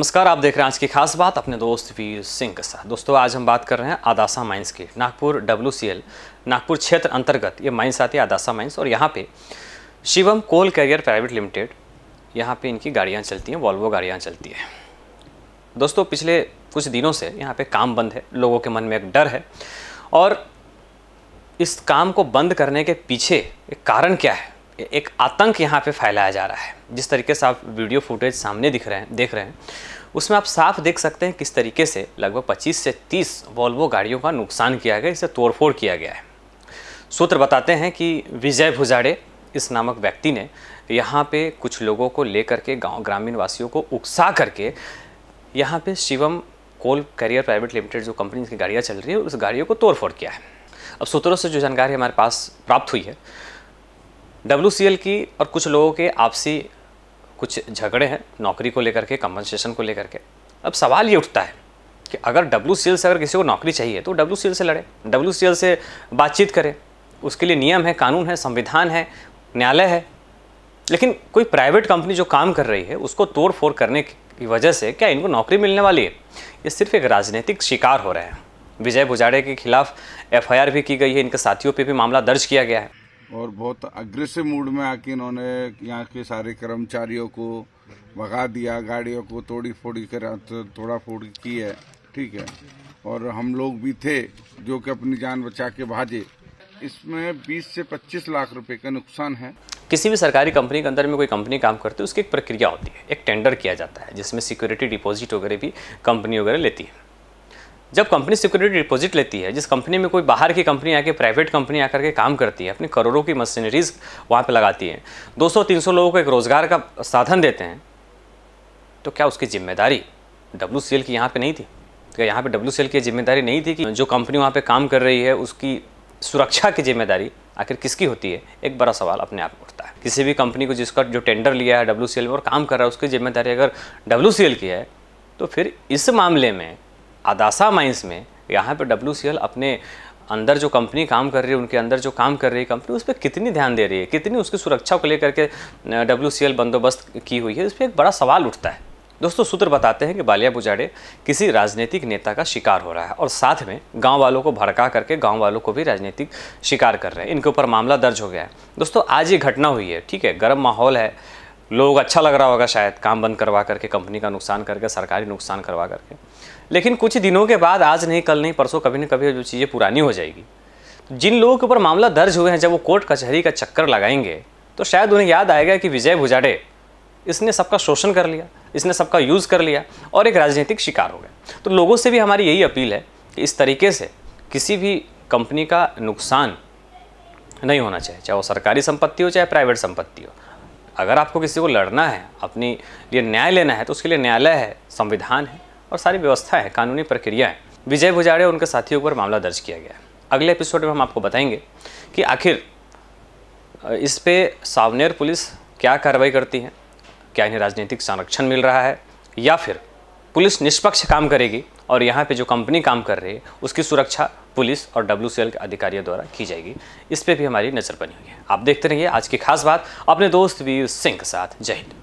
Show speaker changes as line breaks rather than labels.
नमस्कार आप देख रहे हैं आज की खास बात अपने दोस्त वीर सिंह के साथ दोस्तों आज हम बात कर रहे हैं आदासा माइंस की नागपुर डब्ल्यू नागपुर क्षेत्र अंतर्गत ये माइंस आती है आदासा माइंस और यहाँ पे Shivam coal carrier private limited यहाँ पे इनकी गाड़ियाँ चलती हैं वॉल्वो गाड़ियाँ चलती हैं दोस्तों पिछले कुछ दिनों से यहाँ पर काम बंद है लोगों के मन में एक डर है और इस काम को बंद करने के पीछे एक कारण क्या है एक आतंक यहाँ पे फैलाया जा रहा है जिस तरीके से आप वीडियो फुटेज सामने दिख रहे हैं देख रहे हैं उसमें आप साफ देख सकते हैं किस तरीके से लगभग 25 से 30 वॉल्वो गाड़ियों का नुकसान किया गया इसे तोड़फोड़ किया गया है सूत्र बताते हैं कि विजय भुजाड़े इस नामक व्यक्ति ने यहाँ पे कुछ लोगों को लेकर के गाँव ग्रामीण वासियों को उकसा करके यहाँ पे Shivam coal carrier private limited जो कंपनी की गाड़ियाँ चल रही है उस गाड़ियों को तोड़फोड़ किया है अब सूत्रों से जो जानकारी हमारे पास प्राप्त हुई है डब्ल्यू की और कुछ लोगों के आपसी कुछ झगड़े हैं नौकरी को लेकर के कंपनसेशन को लेकर के अब सवाल ये उठता है कि अगर डब्ल्यू से अगर किसी को नौकरी चाहिए तो डब्ल्यू से लड़े डब्ल्यू से बातचीत करें उसके लिए नियम है कानून है संविधान है न्यायालय है लेकिन कोई प्राइवेट कंपनी जो काम कर रही है उसको तोड़ फोड़ करने की वजह से क्या इनको नौकरी मिलने वाली है ये सिर्फ एक राजनीतिक शिकार हो रहे हैं विजय भुजाड़े के खिलाफ एफआईआर भी की गई है इनके साथियों पे भी मामला दर्ज किया गया है
और बहुत अग्रेसिव मूड में आके इन्होंने यहाँ के सारे कर्मचारियों को भगा दिया गाड़ियों को तोड़ी फोड़ी कर तोड़ा फोड़ी की है ठीक है और हम लोग भी थे जो कि अपनी जान बचा के भाजे इसमें 20 से 25 लाख रुपए का नुकसान है
किसी भी सरकारी कंपनी के अंदर में कोई कंपनी काम करती है उसकी एक प्रक्रिया होती है एक टेंडर किया जाता है जिसमें सिक्योरिटी डिपॉजिट वगैरह भी कंपनी वगैरह लेती है जब कंपनी सिक्योरिटी डिपॉजिट लेती है जिस कंपनी में कोई बाहर की कंपनी आके प्राइवेट कंपनी आकर के काम करती है अपने करोड़ों की मशीनरीज वहाँ पे लगाती है 200-300 लोगों को एक रोज़गार का साधन देते हैं तो क्या उसकी जिम्मेदारी डब्ल्यू सी एल की यहाँ पर नहीं थी क्या यहाँ पर डब्ल्यू सी एल की जिम्मेदारी नहीं थी कि जो कंपनी वहाँ पर काम कर रही है उसकी सुरक्षा की जिम्मेदारी आखिर किसकी होती है एक बड़ा सवाल अपने आप उठता है किसी भी कंपनी को जिसका जो टेंडर लिया है डब्ल्यू सी एल में और काम कर रहा है उसकी जिम्मेदारी अगर डब्ल्यू सी एल की है तो फिर इस मामले में अदासा माइंस में यहाँ पे डब्ल्यू अपने अंदर जो कंपनी काम कर रही है उनके अंदर जो काम कर रही है कंपनी उस पर कितनी ध्यान दे रही है कितनी उसकी सुरक्षा को लेकर के डब्ल्यू बंदोबस्त की हुई है उस पर एक बड़ा सवाल उठता है दोस्तों सूत्र बताते हैं कि बालिया बुजाड़े किसी राजनीतिक नेता का शिकार हो रहा है और साथ में गांव वालों को भड़का करके गांव वालों को भी राजनीतिक शिकार कर रहे हैं इनके ऊपर मामला दर्ज हो गया है दोस्तों आज ये घटना हुई है ठीक है गर्म माहौल है लोग अच्छा लग रहा होगा शायद काम बंद करवा करके कंपनी का नुकसान करके सरकारी नुकसान करवा करके लेकिन कुछ दिनों के बाद आज नहीं कल नहीं परसों कभी ना कभी जो चीज़ें पुरानी हो जाएगी तो जिन लोगों के ऊपर मामला दर्ज हुए हैं जब वो कोर्ट कचहरी का चक्कर लगाएंगे तो शायद उन्हें याद आएगा कि विजय भुजाडे इसने सबका शोषण कर लिया इसने सबका यूज़ कर लिया और एक राजनीतिक शिकार हो गया तो लोगों से भी हमारी यही अपील है कि इस तरीके से किसी भी कंपनी का नुकसान नहीं होना चाहिए चाहे वो सरकारी संपत्ति हो चाहे प्राइवेट संपत्ति हो अगर आपको किसी को लड़ना है अपनी लिए न्याय लेना है तो उसके लिए न्यायालय है संविधान है और सारी व्यवस्था है कानूनी प्रक्रिया है विजय भुजाड़े उनके साथियों पर मामला दर्ज किया गया है अगले एपिसोड में हम आपको बताएंगे कि आखिर इस पे सावनेर पुलिस क्या कार्रवाई करती है क्या इन्हें राजनीतिक संरक्षण मिल रहा है या फिर पुलिस निष्पक्ष काम करेगी और यहाँ पे जो कंपनी काम कर रही है उसकी सुरक्षा पुलिस और डब्ल्यू के अधिकारियों द्वारा की जाएगी इस पर भी हमारी नज़र बनी हुई है आप देखते रहिए आज की खास बात अपने दोस्त वीर सिंह के साथ जय हिंद